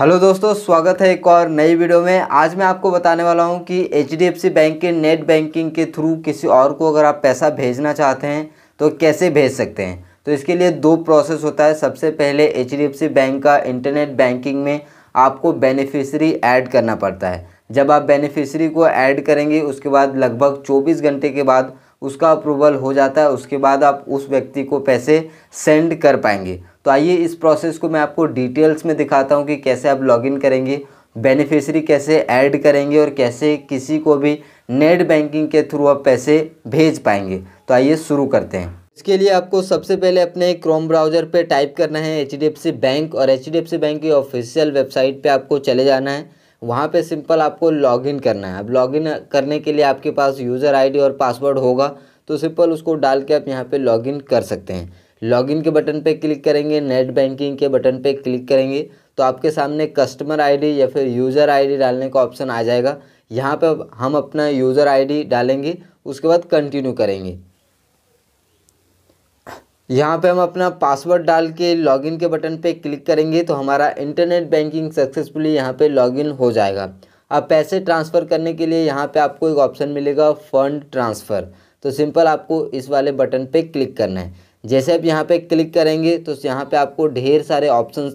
hello दोस्तों स्वागत है एक और नई वीडियो में आज मैं आपको बताने वाला हूं कि एच बैंक के नेट बैंकिंग के थ्रू किसी और को अगर आप पैसा भेजना चाहते हैं तो कैसे भेज सकते हैं तो इसके लिए दो प्रोसेस होता है सबसे पहले एच बैंक का इंटरनेट बैंकिंग में आपको बेनिफिशरी ऐड करना पड़ता है जब आप बेनिफिशरी को ऐड करेंगे उसके बाद लगभग चौबीस घंटे के बाद उसका अप्रूवल हो जाता है उसके बाद आप उस व्यक्ति को पैसे सेंड कर पाएंगे तो आइए इस प्रोसेस को मैं आपको डिटेल्स में दिखाता हूँ कि कैसे आप लॉगिन करेंगे बेनिफिशरी कैसे ऐड करेंगे और कैसे किसी को भी नेट बैंकिंग के थ्रू आप पैसे भेज पाएंगे तो आइए शुरू करते हैं इसके लिए आपको सबसे पहले अपने क्रोम ब्राउज़र पे टाइप करना है एच बैंक और एच बैंक की ऑफिशियल वेबसाइट पे आपको चले जाना है वहाँ पे सिंपल आपको लॉगिन करना है अब लॉगिन करने के लिए आपके पास यूज़र आईडी और पासवर्ड होगा तो सिंपल उसको डाल के आप यहाँ पे लॉगिन कर सकते हैं लॉगिन के बटन पे क्लिक करेंगे नेट बैंकिंग के बटन पे क्लिक करेंगे तो आपके सामने कस्टमर आईडी या फिर यूज़र आईडी डालने का ऑप्शन आ जाएगा यहाँ पर हम अपना यूज़र आई डालेंगे उसके बाद कंटिन्यू करेंगे यहाँ पे हम अपना पासवर्ड डाल के लॉगिन के बटन पे क्लिक करेंगे तो हमारा इंटरनेट बैंकिंग सक्सेसफुली यहाँ पे लॉगिन हो जाएगा अब पैसे ट्रांसफ़र करने के लिए यहाँ पे आपको एक ऑप्शन मिलेगा फ़ंड ट्रांसफ़र तो सिंपल आपको इस वाले बटन पे क्लिक करना है जैसे आप यहाँ पे क्लिक करेंगे तो यहाँ पर आपको ढेर सारे ऑप्शन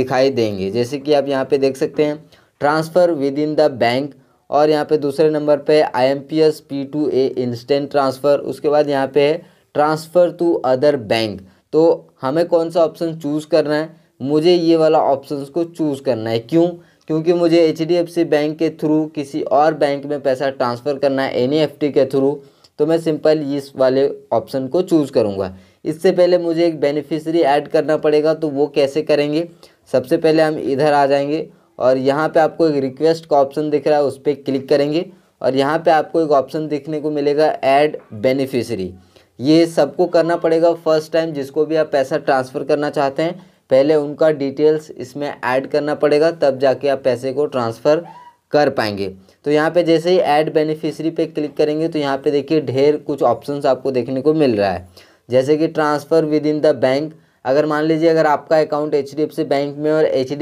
दिखाई देंगे जैसे कि आप यहाँ पर देख सकते हैं transfer within the bank और यहाँ पर दूसरे नंबर पर I M P S P two A instant transfer उसके बाद यहाँ पर है ट्रांसफ़र टू अदर बैंक तो हमें कौन सा ऑप्शन चूज़ करना है मुझे ये वाला ऑप्शन को चूज़ करना है क्यों क्योंकि मुझे एच बैंक के थ्रू किसी और बैंक में पैसा ट्रांसफ़र करना है एन e के थ्रू तो मैं सिंपल इस वाले ऑप्शन को चूज़ करूँगा इससे पहले मुझे एक बेनिफिशरी ऐड करना पड़ेगा तो वो कैसे करेंगे सबसे पहले हम इधर आ जाएंगे और यहाँ पे आपको एक रिक्वेस्ट का ऑप्शन दिख रहा है उस पर क्लिक करेंगे और यहाँ पे आपको एक ऑप्शन देखने को मिलेगा ऐड बेनिफिशरी ये सबको करना पड़ेगा फर्स्ट टाइम जिसको भी आप पैसा ट्रांसफ़र करना चाहते हैं पहले उनका डिटेल्स इसमें ऐड करना पड़ेगा तब जाके आप पैसे को ट्रांसफ़र कर पाएंगे तो यहाँ पे जैसे ही ऐड बेनिफिशरी पे क्लिक करेंगे तो यहाँ पे देखिए ढेर कुछ ऑप्शंस आपको देखने को मिल रहा है जैसे कि transfer within the bank अगर मान लीजिए अगर आपका अकाउंट एच बैंक में और एच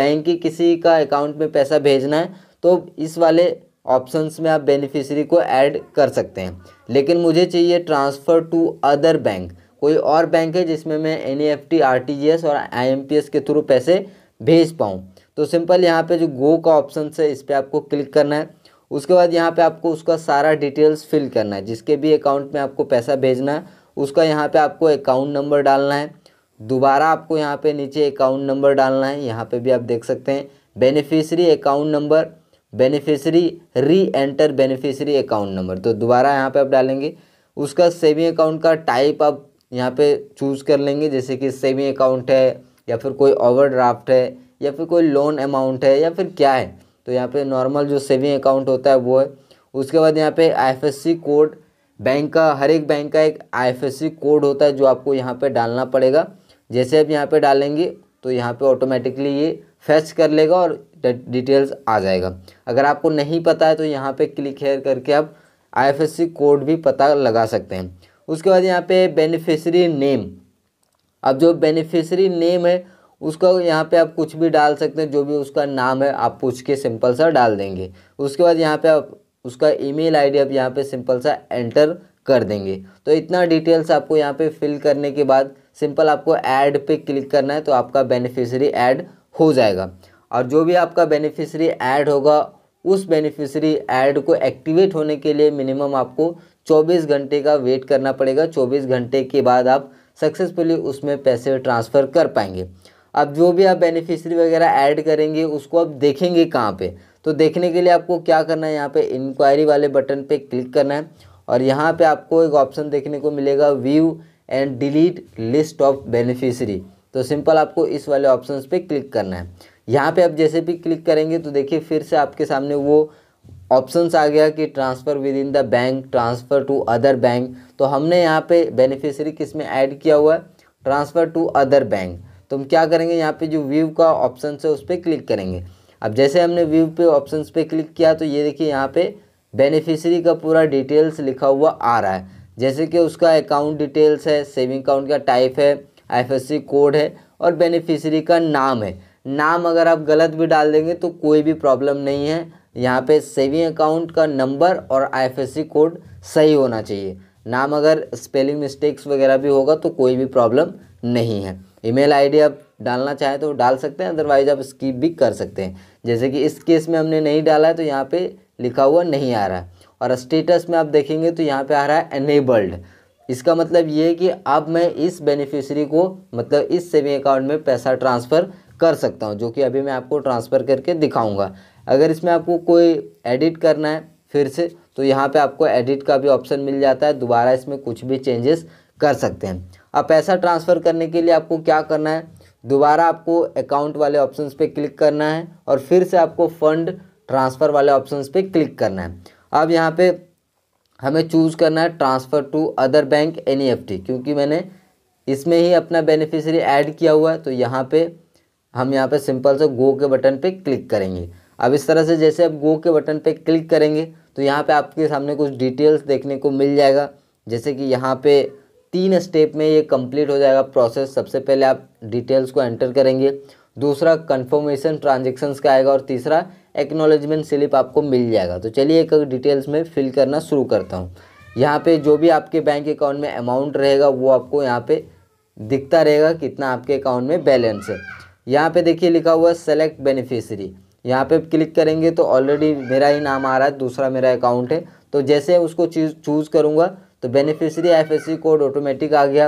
बैंक की किसी का अकाउंट में पैसा भेजना है तो इस वाले ऑप्शंस में आप बेनिफिशरी को ऐड कर सकते हैं लेकिन मुझे चाहिए ट्रांसफ़र टू अदर बैंक कोई और बैंक है जिसमें मैं N E F T R T G S और आई एम पी एस के थ्रू पैसे भेज पाऊँ तो सिंपल यहाँ पे जो गो का ऑप्शन है इस पर आपको क्लिक करना है उसके बाद यहाँ पे आपको उसका सारा डिटेल्स फिल करना है जिसके भी अकाउंट में आपको पैसा भेजना है उसका यहाँ पे आपको अकाउंट नंबर डालना है दोबारा आपको यहाँ पे नीचे अकाउंट नंबर डालना है यहाँ पे भी आप देख सकते हैं beneficiary account number beneficiary reenter beneficiary account number तो दोबारा यहाँ पे आप डालेंगे उसका सेविंग अकाउंट का टाइप आप यहाँ पे चूज़ कर लेंगे जैसे कि सेविंग अकाउंट है या फिर कोई ओवरड्राफ्ट है या फिर कोई लोन अमाउंट है या फिर क्या है तो यहाँ पे नॉर्मल जो सेविंग अकाउंट होता है वो है उसके बाद यहाँ पे आई कोड बैंक का हर एक बैंक का एक आई कोड होता है जो आपको यहाँ पर डालना पड़ेगा जैसे आप यहाँ पर डालेंगे तो यहाँ पर ऑटोमेटिकली ये फैच कर लेगा और डिटेल्स आ जाएगा अगर आपको नहीं पता है तो यहाँ पे क्लिक हेयर करके आप आईएफएससी कोड भी पता लगा सकते हैं उसके बाद यहाँ पे बेनिफिशरी नेम अब जो बेनिफिशरी नेम है उसका यहाँ पे आप कुछ भी डाल सकते हैं जो भी उसका नाम है आप पूछ के सिंपल सा डाल देंगे उसके बाद यहाँ पे आप उसका आई डी आप यहाँ पर सिंपल सा एंटर कर देंगे तो इतना डिटेल्स आपको यहाँ पर फिल करने के बाद सिंपल आपको ऐड पे क्लिक करना है तो आपका बेनिफिशरी ऐड हो जाएगा और जो भी आपका बेनिफिशरी ऐड होगा उस बेनिफिशरी ऐड को एक्टिवेट होने के लिए मिनिमम आपको 24 घंटे का वेट करना पड़ेगा 24 घंटे के बाद आप सक्सेसफुली उसमें पैसे ट्रांसफ़र कर पाएंगे अब जो भी आप बेनिफिशरी वगैरह ऐड करेंगे उसको आप देखेंगे कहाँ पे तो देखने के लिए आपको क्या करना है यहाँ पे इंक्वायरी वाले बटन पे क्लिक करना है और यहाँ पे आपको एक ऑप्शन देखने को मिलेगा view and delete list of beneficiary तो सिंपल आपको इस वाले ऑप्शन पे क्लिक करना है यहाँ पे आप जैसे भी क्लिक करेंगे तो देखिए फिर से आपके सामने वो ऑप्शंस आ गया कि transfer within the bank transfer to other bank तो हमने यहाँ पे बेनिफिशियरी किस में ऐड किया हुआ है ट्रांसफ़र टू अदर बैंक तो हम क्या करेंगे यहाँ पे जो व्यू का ऑप्शन है उस पर क्लिक करेंगे अब जैसे हमने व्यू पे ऑप्शन पे क्लिक किया तो ये देखिए यहाँ पे बेनिफिशियरी का पूरा डिटेल्स लिखा हुआ आ रहा है जैसे कि उसका अकाउंट डिटेल्स है सेविंग अकाउंट का टाइप है आईएफएससी कोड है और बेनिफिशरी का नाम है नाम अगर आप गलत भी डाल देंगे तो कोई भी प्रॉब्लम नहीं है यहाँ पे सेविंग अकाउंट का नंबर और आईएफएससी कोड सही होना चाहिए नाम अगर स्पेलिंग मिस्टेक्स वगैरह भी होगा तो कोई भी प्रॉब्लम नहीं है ईमेल आईडी आप डालना चाहें तो डाल सकते हैं अदरवाइज आप स्कीप भी कर सकते हैं जैसे कि इस केस में हमने नहीं डाला है तो यहाँ पे लिखा हुआ नहीं आ रहा है और स्टेटस में आप देखेंगे तो यहाँ पे आ रहा है एनेबल्ड इसका मतलब ये है कि अब मैं इस बेनिफिशियरी को मतलब इस सेविंग अकाउंट में पैसा ट्रांसफ़र कर सकता हूँ जो कि अभी मैं आपको ट्रांसफ़र करके दिखाऊँगा अगर इसमें आपको कोई एडिट करना है फिर से तो यहाँ पे आपको एडिट का भी ऑप्शन मिल जाता है दोबारा इसमें कुछ भी चेंजेस कर सकते हैं अब पैसा ट्रांसफ़र करने के लिए आपको क्या करना है दोबारा आपको अकाउंट वाले ऑप्शन पे क्लिक करना है और फिर से आपको फ़ंड ट्रांसफ़र वाले ऑप्शन पे क्लिक करना है अब यहाँ पर हमें चूज़ करना है ट्रांसफ़र टू अदर बैंक एन क्योंकि मैंने इसमें ही अपना बेनिफिशियरी ऐड किया हुआ है तो यहाँ पे हम यहाँ पे सिंपल से गो के बटन पे क्लिक करेंगे अब इस तरह से जैसे आप गो के बटन पे क्लिक करेंगे तो यहाँ पे आपके सामने कुछ डिटेल्स देखने को मिल जाएगा जैसे कि यहाँ पे तीन स्टेप में ये कंप्लीट हो जाएगा प्रोसेस सबसे पहले आप डिटेल्स को एंटर करेंगे दूसरा कन्फर्मेशन ट्रांजेक्शन्स का आएगा और तीसरा एक्नोलॉजमेंट स्लिप आपको मिल जाएगा तो चलिए एक डिटेल्स में फिल करना शुरू करता हूँ यहाँ पे जो भी आपके बैंक अकाउंट में अमाउंट रहेगा वो आपको यहाँ पे दिखता रहेगा कितना आपके अकाउंट में बैलेंस है यहाँ पे देखिए लिखा हुआ है सेलेक्ट बेनिफिशियरी यहाँ पे क्लिक करेंगे तो ऑलरेडी मेरा ही नाम आ रहा है दूसरा मेरा अकाउंट है तो जैसे उसको चीज़ चूज़ करूँगा तो बेनिफिशियरी एफ कोड ऑटोमेटिक आ गया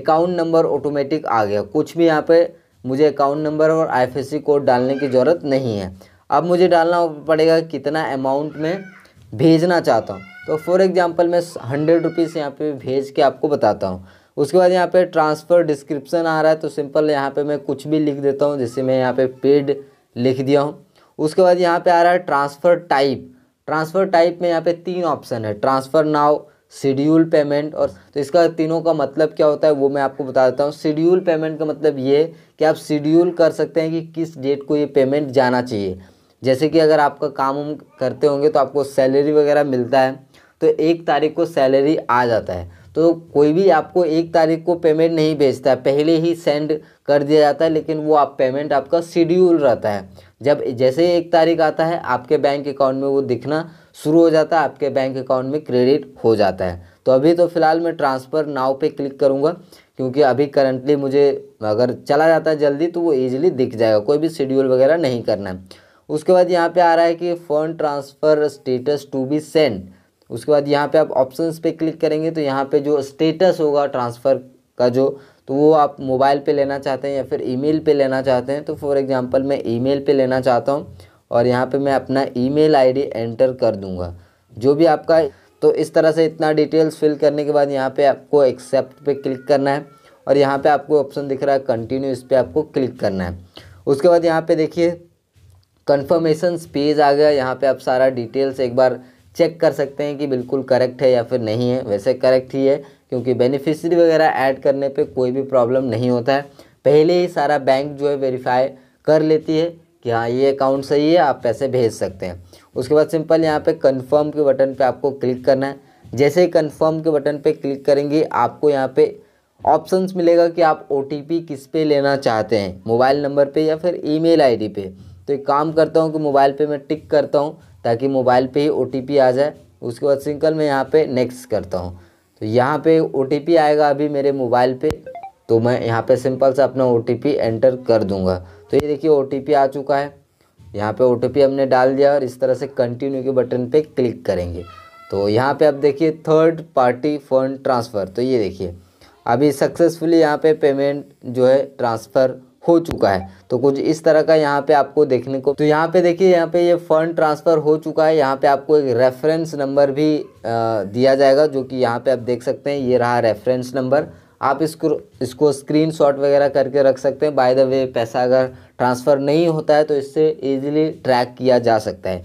अकाउंट नंबर ऑटोमेटिक आ गया कुछ भी यहाँ पर मुझे अकाउंट नंबर और आईएफएससी कोड डालने की ज़रूरत नहीं है अब मुझे डालना पड़ेगा कितना अमाउंट में भेजना चाहता हूँ तो फॉर एग्ज़ाम्पल मैं हंड्रेड रुपीज़ यहाँ पे भेज के आपको बताता हूँ उसके बाद यहाँ पे ट्रांसफ़र डिस्क्रिप्शन आ रहा है तो सिंपल यहाँ पे मैं कुछ भी लिख देता हूँ जैसे मैं यहाँ पे पेड लिख दिया हूँ उसके बाद यहाँ पे आ रहा है ट्रांसफ़र टाइप ट्रांसफ़र टाइप में यहाँ पे तीन ऑप्शन है ट्रांसफ़र नाव शेड्यूल पेमेंट और तो इसका तीनों का मतलब क्या होता है वो मैं आपको बता देता हूँ शेड्यूल पेमेंट का मतलब ये कि आप शेड्यूल कर सकते हैं कि किस डेट को ये पेमेंट जाना चाहिए जैसे कि अगर आपका काम करते होंगे तो आपको सैलरी वगैरह मिलता है तो एक तारीख को सैलरी आ जाता है तो कोई भी आपको एक तारीख को पेमेंट नहीं भेजता है पहले ही सेंड कर दिया जाता है लेकिन वो आप पेमेंट आपका शेड्यूल रहता है जब जैसे ही एक तारीख आता है आपके बैंक अकाउंट में वो दिखना शुरू हो जाता है आपके बैंक अकाउंट में क्रेडिट हो जाता है तो अभी तो फ़िलहाल मैं ट्रांसफ़र नाव पे क्लिक करूँगा क्योंकि अभी करंटली मुझे अगर चला जाता है जल्दी तो वो ईजिली दिख जाएगा कोई भी शेड्यूल वगैरह नहीं करना है उसके बाद यहाँ पर आ रहा है कि fund transfer status to be send उसके बाद यहाँ पे आप ऑप्शंस पे क्लिक करेंगे तो यहाँ पे जो स्टेटस होगा ट्रांसफ़र का जो तो वो आप मोबाइल पे लेना चाहते हैं या फिर ईमेल पे लेना चाहते हैं तो फॉर एग्जांपल मैं ईमेल पे लेना चाहता हूँ और यहाँ पे मैं अपना ईमेल आईडी एंटर कर दूँगा जो भी आपका तो इस तरह से इतना डिटेल्स फिल करने के बाद यहाँ पर आपको एक्सेप्ट पे क्लिक करना है और यहाँ पर आपको ऑप्शन दिख रहा है कंटिन्यू इस पर आपको क्लिक करना है उसके बाद यहाँ पर देखिए कन्फर्मेशन पेज आ गया यहाँ पर आप सारा डिटेल्स एक बार चेक कर सकते हैं कि बिल्कुल करेक्ट है या फिर नहीं है वैसे करेक्ट ही है क्योंकि बेनिफिशरी वगैरह ऐड करने पे कोई भी प्रॉब्लम नहीं होता है पहले ही सारा बैंक जो है वेरीफाई कर लेती है कि हाँ ये अकाउंट सही है आप पैसे भेज सकते हैं उसके बाद सिंपल यहाँ पे कंफर्म के बटन पे आपको क्लिक करना है जैसे ही कन्फर्म के बटन पर क्लिक करेंगे आपको यहाँ पर ऑप्शंस मिलेगा कि आप ओ किस पे लेना चाहते हैं मोबाइल नंबर पे या फिर ईमेल आईडी पे तो एक काम करता हूँ कि मोबाइल पे मैं टिक करता हूँ ताकि मोबाइल पे ही ओ आ जाए उसके बाद सिंकल मैं यहाँ पे नेक्स्ट करता हूँ तो यहाँ पे ओ आएगा अभी मेरे मोबाइल पे तो मैं यहाँ पे सिंपल से अपना ओ एंटर कर दूँगा तो ये देखिए ओ आ चुका है यहाँ पे ओ हमने डाल दिया और इस तरह से कंटिन्यू के बटन पर क्लिक करेंगे तो यहाँ पर आप देखिए थर्ड पार्टी फंड ट्रांसफ़र तो ये देखिए अभी सक्सेसफुली यहाँ पे पेमेंट जो है ट्रांसफ़र हो चुका है तो कुछ इस तरह का यहाँ पे आपको देखने को तो यहाँ पे देखिए यहाँ पे ये यह फ़ंड ट्रांसफ़र हो चुका है यहाँ पे आपको एक रेफरेंस नंबर भी दिया जाएगा जो कि यहाँ पे आप देख सकते हैं ये रहा रेफरेंस नंबर आप इसको इसको स्क्रीन शॉट वगैरह करके रख सकते हैं बाय द वे पैसा अगर ट्रांसफ़र नहीं होता है तो इससे ईजिली ट्रैक किया जा सकता है